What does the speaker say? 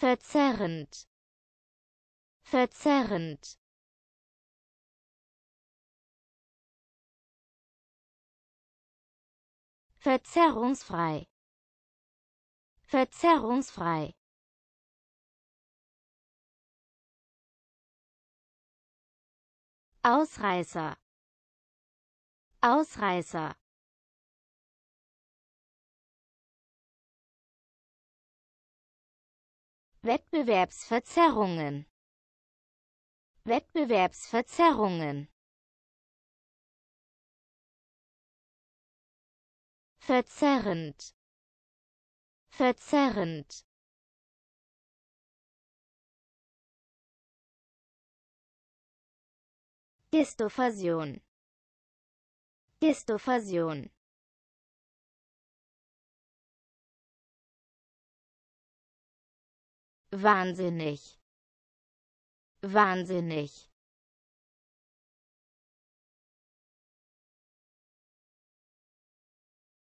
verzerrend, verzerrend. Verzerrungsfrei, verzerrungsfrei. Ausreißer Ausreißer Wettbewerbsverzerrungen Wettbewerbsverzerrungen verzerrend verzerrend Histophasion Histophasion Wahnsinnig. Wahnsinnig.